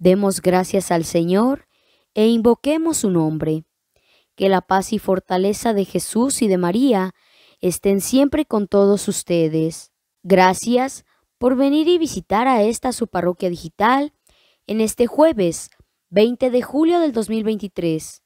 Demos gracias al Señor e invoquemos su nombre. Que la paz y fortaleza de Jesús y de María estén siempre con todos ustedes. Gracias por venir y visitar a esta su parroquia digital en este jueves 20 de julio del 2023.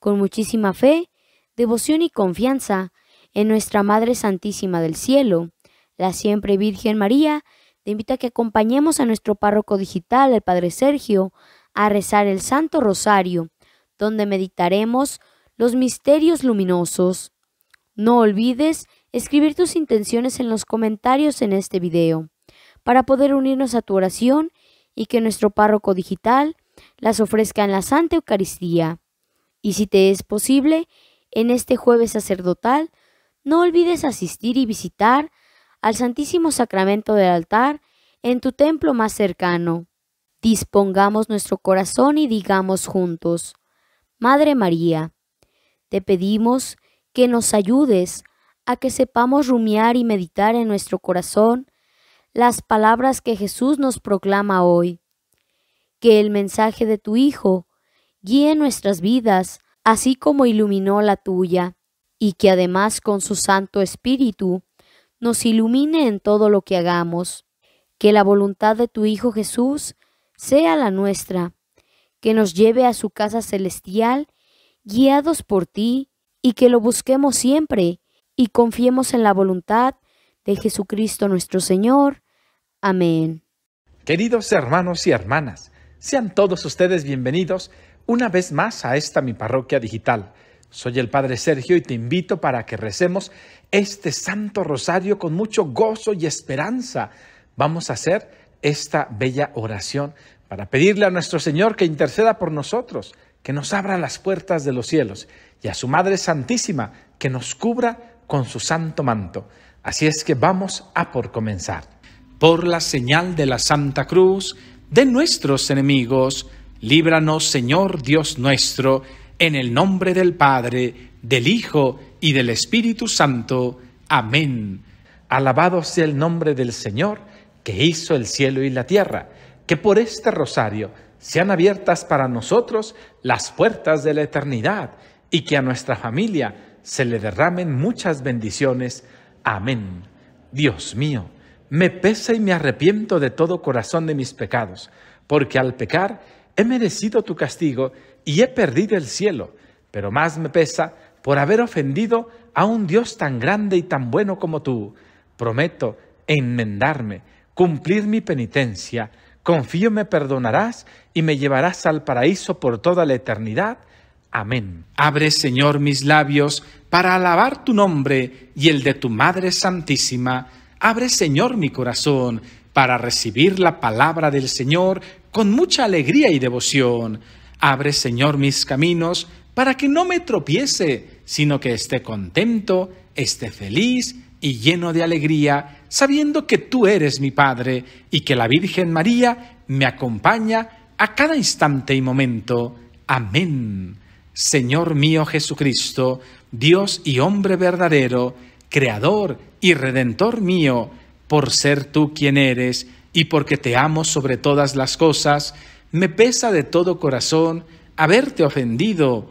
Con muchísima fe, devoción y confianza en nuestra Madre Santísima del Cielo, la siempre Virgen María, te invito a que acompañemos a nuestro párroco digital, el Padre Sergio, a rezar el Santo Rosario, donde meditaremos los misterios luminosos. No olvides escribir tus intenciones en los comentarios en este video, para poder unirnos a tu oración y que nuestro párroco digital las ofrezca en la Santa Eucaristía. Y si te es posible, en este jueves sacerdotal, no olvides asistir y visitar al Santísimo Sacramento del altar en tu templo más cercano. Dispongamos nuestro corazón y digamos juntos, Madre María, te pedimos que nos ayudes a que sepamos rumiar y meditar en nuestro corazón las palabras que Jesús nos proclama hoy. Que el mensaje de tu Hijo guíe nuestras vidas, así como iluminó la tuya, y que además con su Santo Espíritu nos ilumine en todo lo que hagamos. Que la voluntad de tu Hijo Jesús sea la nuestra, que nos lleve a su casa celestial, guiados por ti, y que lo busquemos siempre, y confiemos en la voluntad de Jesucristo nuestro Señor. Amén. Queridos hermanos y hermanas, sean todos ustedes bienvenidos una vez más a esta mi parroquia digital. Soy el Padre Sergio y te invito para que recemos este Santo Rosario con mucho gozo y esperanza. Vamos a hacer esta bella oración para pedirle a nuestro Señor que interceda por nosotros, que nos abra las puertas de los cielos y a su Madre Santísima que nos cubra con su santo manto. Así es que vamos a por comenzar. Por la señal de la Santa Cruz de nuestros enemigos, líbranos Señor Dios nuestro, en el nombre del Padre, del Hijo y del Espíritu Santo. Amén. Alabado sea el nombre del Señor, que hizo el cielo y la tierra, que por este rosario sean abiertas para nosotros las puertas de la eternidad y que a nuestra familia se le derramen muchas bendiciones. Amén. Dios mío, me pesa y me arrepiento de todo corazón de mis pecados, porque al pecar he merecido tu castigo y he perdido el cielo, pero más me pesa por haber ofendido a un Dios tan grande y tan bueno como tú. Prometo enmendarme, cumplir mi penitencia. Confío me perdonarás y me llevarás al paraíso por toda la eternidad. Amén. Abre, Señor, mis labios para alabar tu nombre y el de tu Madre Santísima. Abre, Señor, mi corazón para recibir la palabra del Señor con mucha alegría y devoción. Abre, Señor, mis caminos para que no me tropiece sino que esté contento, esté feliz y lleno de alegría, sabiendo que tú eres mi Padre y que la Virgen María me acompaña a cada instante y momento. Amén. Señor mío Jesucristo, Dios y hombre verdadero, Creador y Redentor mío, por ser tú quien eres y porque te amo sobre todas las cosas, me pesa de todo corazón haberte ofendido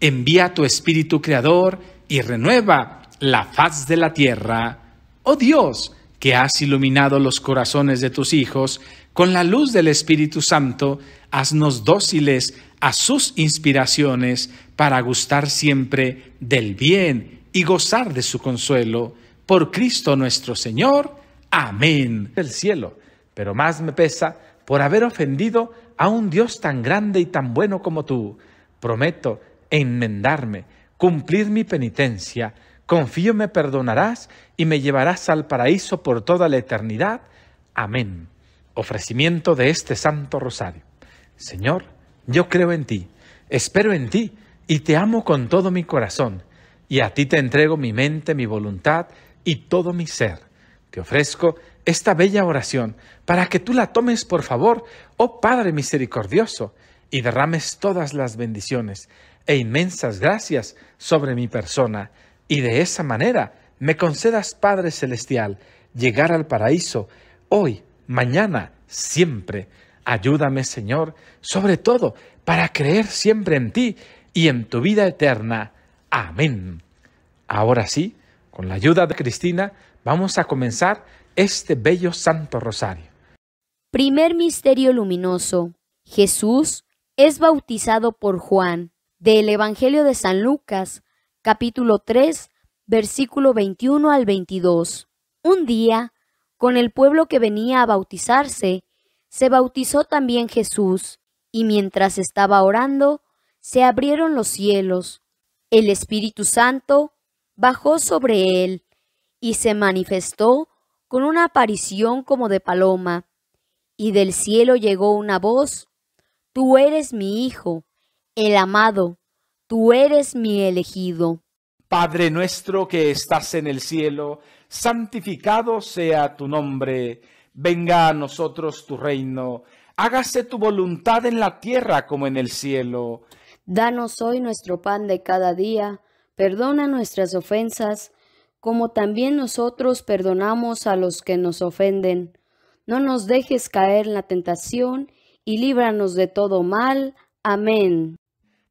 envía tu espíritu creador y renueva la faz de la tierra. Oh Dios, que has iluminado los corazones de tus hijos, con la luz del Espíritu Santo, haznos dóciles a sus inspiraciones para gustar siempre del bien y gozar de su consuelo. Por Cristo nuestro Señor. Amén. El cielo, pero más me pesa por haber ofendido a un Dios tan grande y tan bueno como tú. Prometo enmendarme, cumplir mi penitencia. Confío me perdonarás y me llevarás al paraíso por toda la eternidad. Amén. Ofrecimiento de este Santo Rosario. Señor, yo creo en ti, espero en ti y te amo con todo mi corazón. Y a ti te entrego mi mente, mi voluntad y todo mi ser. Te ofrezco esta bella oración para que tú la tomes por favor, oh Padre misericordioso, y derrames todas las bendiciones e inmensas gracias sobre mi persona, y de esa manera me concedas, Padre Celestial, llegar al paraíso hoy, mañana, siempre. Ayúdame, Señor, sobre todo para creer siempre en ti y en tu vida eterna. Amén. Ahora sí, con la ayuda de Cristina, vamos a comenzar este bello Santo Rosario. Primer Misterio Luminoso. Jesús es bautizado por Juan del Evangelio de San Lucas, capítulo 3, versículo 21 al 22. Un día, con el pueblo que venía a bautizarse, se bautizó también Jesús, y mientras estaba orando, se abrieron los cielos. El Espíritu Santo bajó sobre él y se manifestó con una aparición como de paloma. Y del cielo llegó una voz, Tú eres mi Hijo, el amado, tú eres mi elegido. Padre nuestro que estás en el cielo, santificado sea tu nombre, venga a nosotros tu reino, hágase tu voluntad en la tierra como en el cielo. Danos hoy nuestro pan de cada día, perdona nuestras ofensas, como también nosotros perdonamos a los que nos ofenden. No nos dejes caer en la tentación, y líbranos de todo mal. Amén.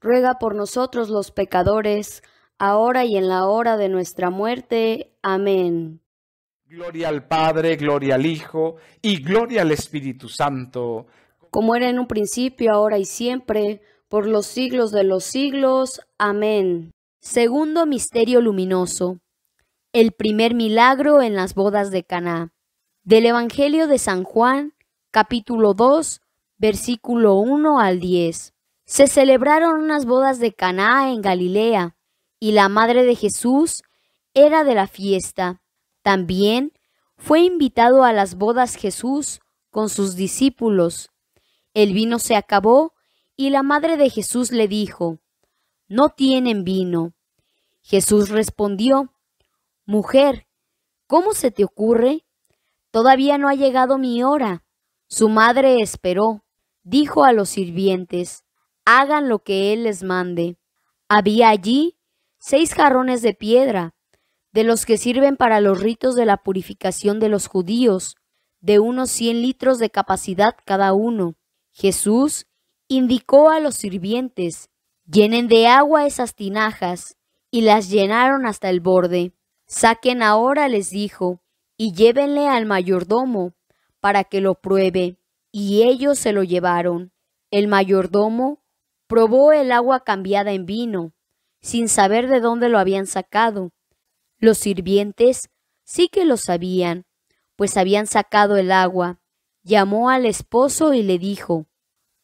ruega por nosotros los pecadores, ahora y en la hora de nuestra muerte. Amén. Gloria al Padre, gloria al Hijo y gloria al Espíritu Santo. Como era en un principio, ahora y siempre, por los siglos de los siglos. Amén. Segundo misterio luminoso. El primer milagro en las bodas de Caná. Del Evangelio de San Juan, capítulo 2, versículo 1 al 10. Se celebraron unas bodas de Caná en Galilea, y la madre de Jesús era de la fiesta. También fue invitado a las bodas Jesús con sus discípulos. El vino se acabó y la madre de Jesús le dijo, No tienen vino. Jesús respondió, Mujer, ¿cómo se te ocurre? Todavía no ha llegado mi hora. Su madre esperó, dijo a los sirvientes, hagan lo que él les mande. Había allí seis jarrones de piedra, de los que sirven para los ritos de la purificación de los judíos, de unos cien litros de capacidad cada uno. Jesús indicó a los sirvientes, llenen de agua esas tinajas, y las llenaron hasta el borde. Saquen ahora, les dijo, y llévenle al mayordomo, para que lo pruebe. Y ellos se lo llevaron. El mayordomo probó el agua cambiada en vino, sin saber de dónde lo habían sacado. Los sirvientes sí que lo sabían, pues habían sacado el agua. Llamó al esposo y le dijo,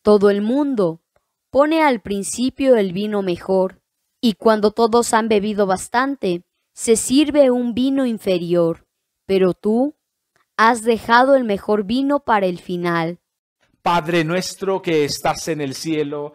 Todo el mundo pone al principio el vino mejor, y cuando todos han bebido bastante, se sirve un vino inferior, pero tú has dejado el mejor vino para el final. Padre nuestro que estás en el cielo,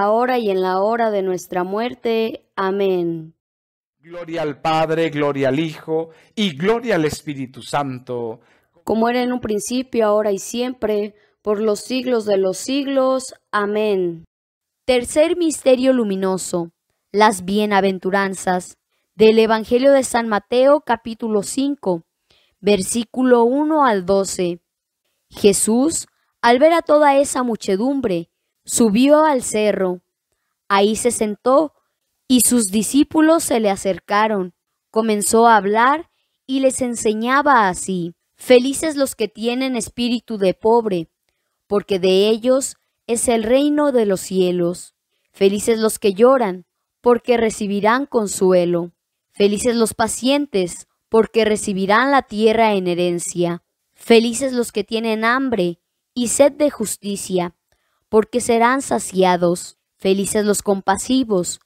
ahora y en la hora de nuestra muerte. Amén. Gloria al Padre, gloria al Hijo y gloria al Espíritu Santo. Como era en un principio, ahora y siempre, por los siglos de los siglos. Amén. Tercer Misterio Luminoso. Las Bienaventuranzas. Del Evangelio de San Mateo capítulo 5, versículo 1 al 12. Jesús, al ver a toda esa muchedumbre, Subió al cerro, ahí se sentó y sus discípulos se le acercaron. Comenzó a hablar y les enseñaba así, felices los que tienen espíritu de pobre, porque de ellos es el reino de los cielos. Felices los que lloran, porque recibirán consuelo. Felices los pacientes, porque recibirán la tierra en herencia. Felices los que tienen hambre y sed de justicia porque serán saciados. Felices los compasivos,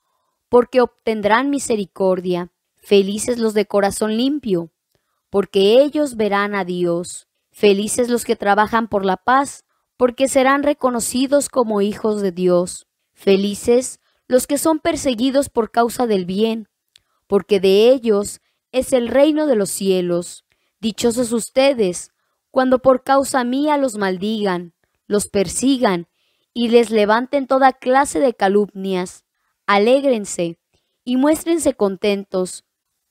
porque obtendrán misericordia. Felices los de corazón limpio, porque ellos verán a Dios. Felices los que trabajan por la paz, porque serán reconocidos como hijos de Dios. Felices los que son perseguidos por causa del bien, porque de ellos es el reino de los cielos. Dichosos ustedes, cuando por causa mía los maldigan, los persigan y les levanten toda clase de calumnias. Alégrense y muéstrense contentos,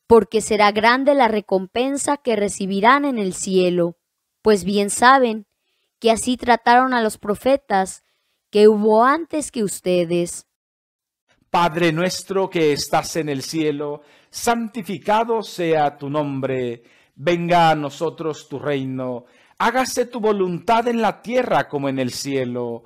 porque será grande la recompensa que recibirán en el cielo, pues bien saben que así trataron a los profetas que hubo antes que ustedes. Padre nuestro que estás en el cielo, santificado sea tu nombre, venga a nosotros tu reino, hágase tu voluntad en la tierra como en el cielo.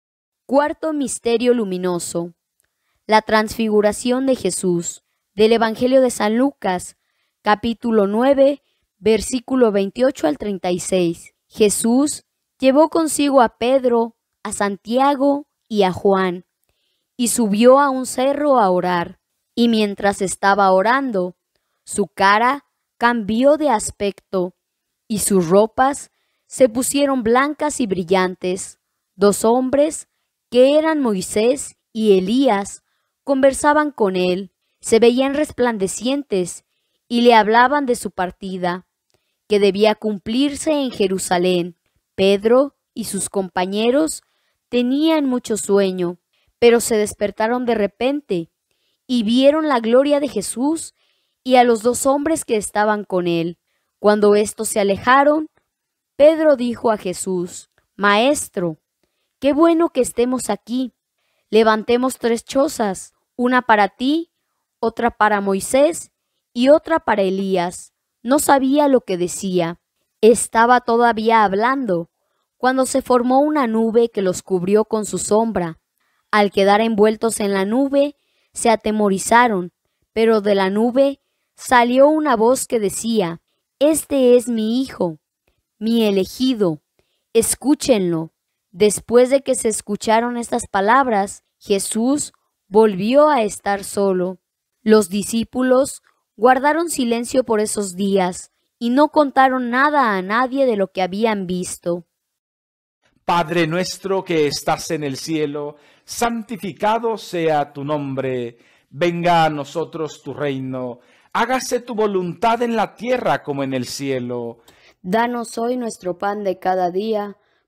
Cuarto Misterio Luminoso. La transfiguración de Jesús. Del Evangelio de San Lucas, capítulo 9, versículo 28 al 36. Jesús llevó consigo a Pedro, a Santiago y a Juan, y subió a un cerro a orar. Y mientras estaba orando, su cara cambió de aspecto, y sus ropas se pusieron blancas y brillantes. Dos hombres que eran Moisés y Elías, conversaban con él, se veían resplandecientes y le hablaban de su partida, que debía cumplirse en Jerusalén. Pedro y sus compañeros tenían mucho sueño, pero se despertaron de repente y vieron la gloria de Jesús y a los dos hombres que estaban con él. Cuando estos se alejaron, Pedro dijo a Jesús, Maestro, Qué bueno que estemos aquí. Levantemos tres chozas, una para ti, otra para Moisés y otra para Elías. No sabía lo que decía. Estaba todavía hablando cuando se formó una nube que los cubrió con su sombra. Al quedar envueltos en la nube, se atemorizaron, pero de la nube salió una voz que decía, Este es mi hijo, mi elegido, escúchenlo. Después de que se escucharon estas palabras, Jesús volvió a estar solo. Los discípulos guardaron silencio por esos días y no contaron nada a nadie de lo que habían visto. Padre nuestro que estás en el cielo, santificado sea tu nombre, venga a nosotros tu reino, hágase tu voluntad en la tierra como en el cielo. Danos hoy nuestro pan de cada día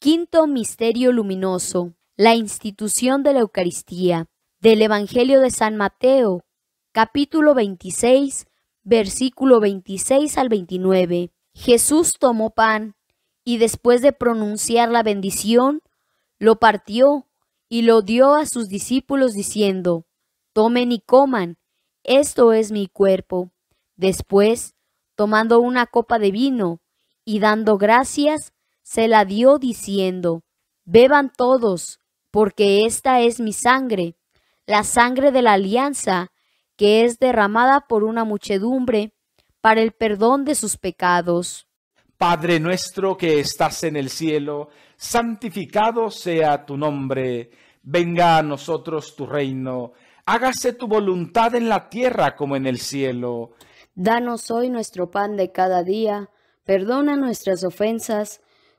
Quinto Misterio Luminoso. La institución de la Eucaristía. Del Evangelio de San Mateo, capítulo 26, versículo 26 al 29. Jesús tomó pan y después de pronunciar la bendición, lo partió y lo dio a sus discípulos diciendo, Tomen y coman, esto es mi cuerpo. Después, tomando una copa de vino y dando gracias, se la dio diciendo, Beban todos, porque esta es mi sangre, la sangre de la alianza, que es derramada por una muchedumbre para el perdón de sus pecados. Padre nuestro que estás en el cielo, santificado sea tu nombre, venga a nosotros tu reino, hágase tu voluntad en la tierra como en el cielo. Danos hoy nuestro pan de cada día, perdona nuestras ofensas,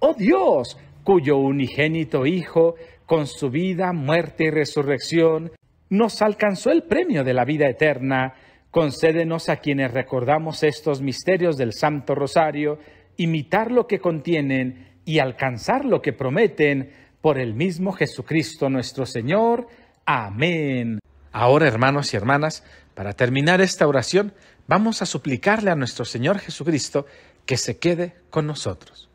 oh Dios, cuyo unigénito Hijo, con su vida, muerte y resurrección, nos alcanzó el premio de la vida eterna, concédenos a quienes recordamos estos misterios del Santo Rosario, imitar lo que contienen y alcanzar lo que prometen por el mismo Jesucristo nuestro Señor. Amén. Ahora, hermanos y hermanas, para terminar esta oración, vamos a suplicarle a nuestro Señor Jesucristo que se quede con nosotros.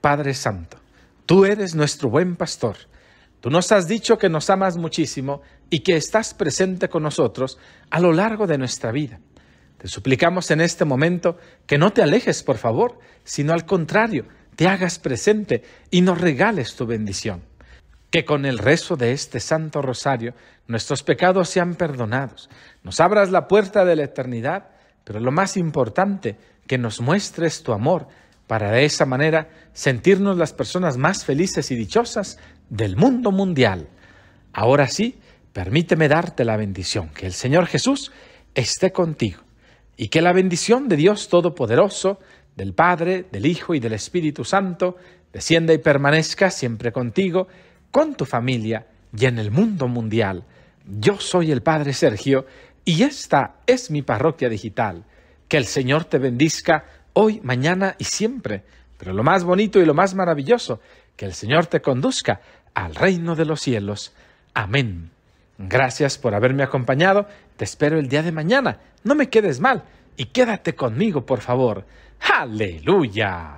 Padre Santo, tú eres nuestro buen pastor. Tú nos has dicho que nos amas muchísimo y que estás presente con nosotros a lo largo de nuestra vida. Te suplicamos en este momento que no te alejes, por favor, sino al contrario, te hagas presente y nos regales tu bendición. Que con el rezo de este Santo Rosario nuestros pecados sean perdonados, nos abras la puerta de la eternidad, pero lo más importante, que nos muestres tu amor para de esa manera sentirnos las personas más felices y dichosas del mundo mundial. Ahora sí, permíteme darte la bendición, que el Señor Jesús esté contigo y que la bendición de Dios Todopoderoso, del Padre, del Hijo y del Espíritu Santo, descienda y permanezca siempre contigo, con tu familia y en el mundo mundial. Yo soy el Padre Sergio y esta es mi parroquia digital. Que el Señor te bendiga hoy, mañana y siempre. Pero lo más bonito y lo más maravilloso, que el Señor te conduzca al reino de los cielos. Amén. Gracias por haberme acompañado. Te espero el día de mañana. No me quedes mal y quédate conmigo, por favor. Aleluya.